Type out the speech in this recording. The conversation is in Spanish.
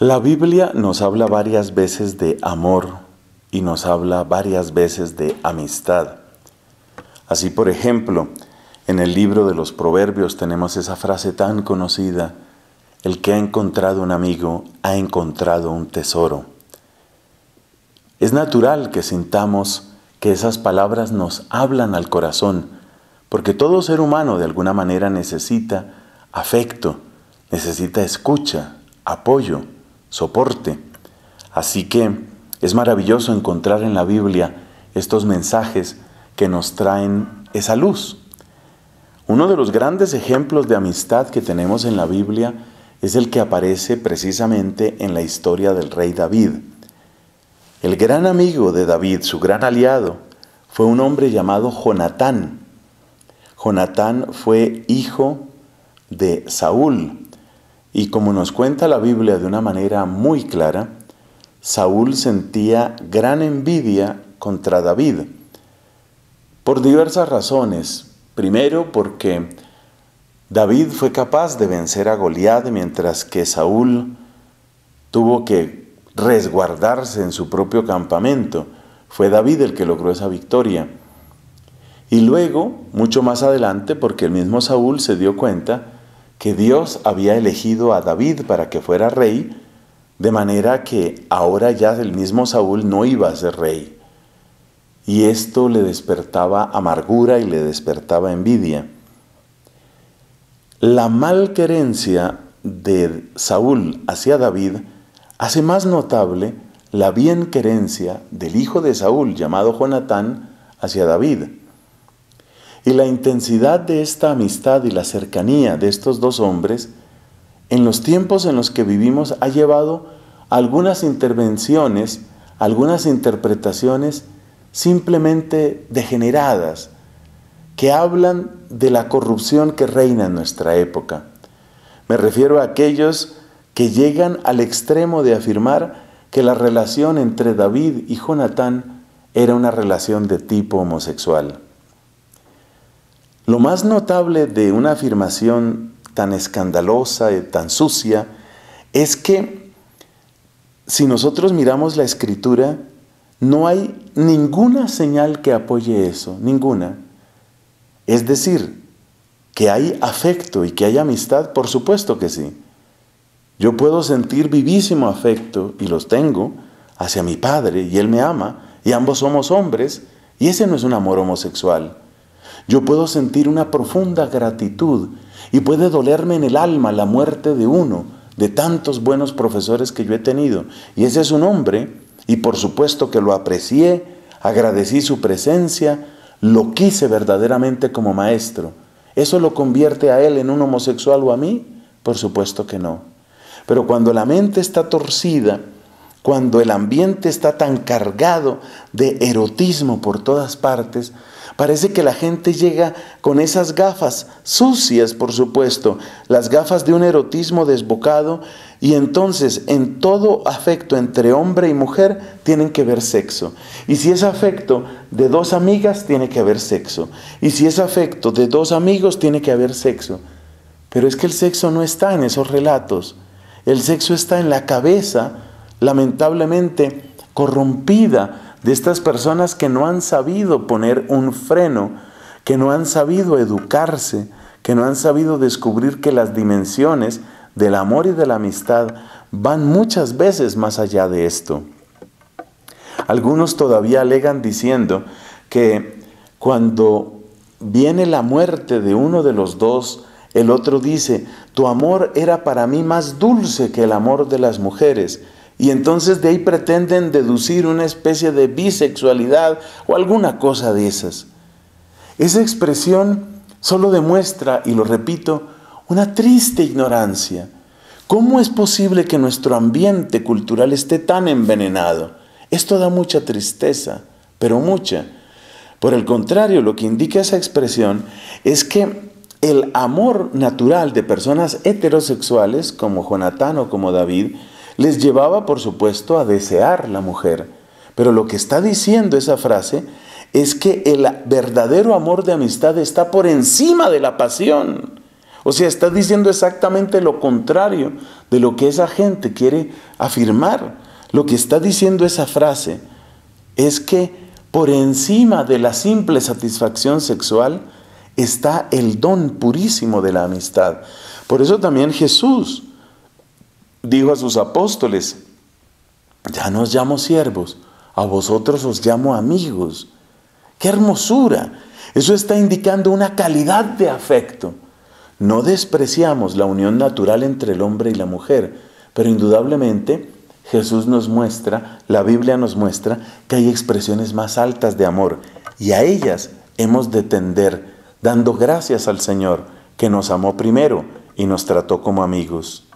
La Biblia nos habla varias veces de amor y nos habla varias veces de amistad. Así, por ejemplo, en el libro de los Proverbios tenemos esa frase tan conocida, el que ha encontrado un amigo ha encontrado un tesoro. Es natural que sintamos que esas palabras nos hablan al corazón, porque todo ser humano de alguna manera necesita afecto, necesita escucha, apoyo soporte. Así que es maravilloso encontrar en la Biblia estos mensajes que nos traen esa luz. Uno de los grandes ejemplos de amistad que tenemos en la Biblia es el que aparece precisamente en la historia del rey David. El gran amigo de David, su gran aliado, fue un hombre llamado Jonatán. Jonatán fue hijo de Saúl, y como nos cuenta la Biblia de una manera muy clara, Saúl sentía gran envidia contra David, por diversas razones. Primero, porque David fue capaz de vencer a Goliat, mientras que Saúl tuvo que resguardarse en su propio campamento. Fue David el que logró esa victoria. Y luego, mucho más adelante, porque el mismo Saúl se dio cuenta que Dios había elegido a David para que fuera rey, de manera que ahora ya el mismo Saúl no iba a ser rey. Y esto le despertaba amargura y le despertaba envidia. La malquerencia de Saúl hacia David hace más notable la bienquerencia del hijo de Saúl llamado Jonatán hacia David. Y la intensidad de esta amistad y la cercanía de estos dos hombres, en los tiempos en los que vivimos, ha llevado algunas intervenciones, algunas interpretaciones simplemente degeneradas, que hablan de la corrupción que reina en nuestra época. Me refiero a aquellos que llegan al extremo de afirmar que la relación entre David y Jonatán era una relación de tipo homosexual. Lo más notable de una afirmación tan escandalosa y tan sucia es que si nosotros miramos la escritura, no hay ninguna señal que apoye eso, ninguna. Es decir, que hay afecto y que hay amistad, por supuesto que sí. Yo puedo sentir vivísimo afecto, y los tengo, hacia mi padre, y él me ama, y ambos somos hombres, y ese no es un amor homosexual. Yo puedo sentir una profunda gratitud y puede dolerme en el alma la muerte de uno, de tantos buenos profesores que yo he tenido. Y ese es un hombre, y por supuesto que lo aprecié, agradecí su presencia, lo quise verdaderamente como maestro. ¿Eso lo convierte a él en un homosexual o a mí? Por supuesto que no. Pero cuando la mente está torcida, cuando el ambiente está tan cargado de erotismo por todas partes, parece que la gente llega con esas gafas sucias, por supuesto, las gafas de un erotismo desbocado, y entonces en todo afecto entre hombre y mujer tienen que ver sexo. Y si es afecto de dos amigas, tiene que haber sexo. Y si es afecto de dos amigos, tiene que haber sexo. Pero es que el sexo no está en esos relatos. El sexo está en la cabeza lamentablemente corrompida de estas personas que no han sabido poner un freno, que no han sabido educarse, que no han sabido descubrir que las dimensiones del amor y de la amistad van muchas veces más allá de esto. Algunos todavía alegan diciendo que cuando viene la muerte de uno de los dos, el otro dice, tu amor era para mí más dulce que el amor de las mujeres, y entonces de ahí pretenden deducir una especie de bisexualidad o alguna cosa de esas. Esa expresión solo demuestra, y lo repito, una triste ignorancia. ¿Cómo es posible que nuestro ambiente cultural esté tan envenenado? Esto da mucha tristeza, pero mucha. Por el contrario, lo que indica esa expresión es que el amor natural de personas heterosexuales como Jonatán o como David les llevaba, por supuesto, a desear la mujer. Pero lo que está diciendo esa frase es que el verdadero amor de amistad está por encima de la pasión. O sea, está diciendo exactamente lo contrario de lo que esa gente quiere afirmar. Lo que está diciendo esa frase es que por encima de la simple satisfacción sexual está el don purísimo de la amistad. Por eso también Jesús dijo a sus apóstoles, ya no os llamo siervos, a vosotros os llamo amigos. ¡Qué hermosura! Eso está indicando una calidad de afecto. No despreciamos la unión natural entre el hombre y la mujer, pero indudablemente Jesús nos muestra, la Biblia nos muestra que hay expresiones más altas de amor y a ellas hemos de tender, dando gracias al Señor que nos amó primero y nos trató como amigos.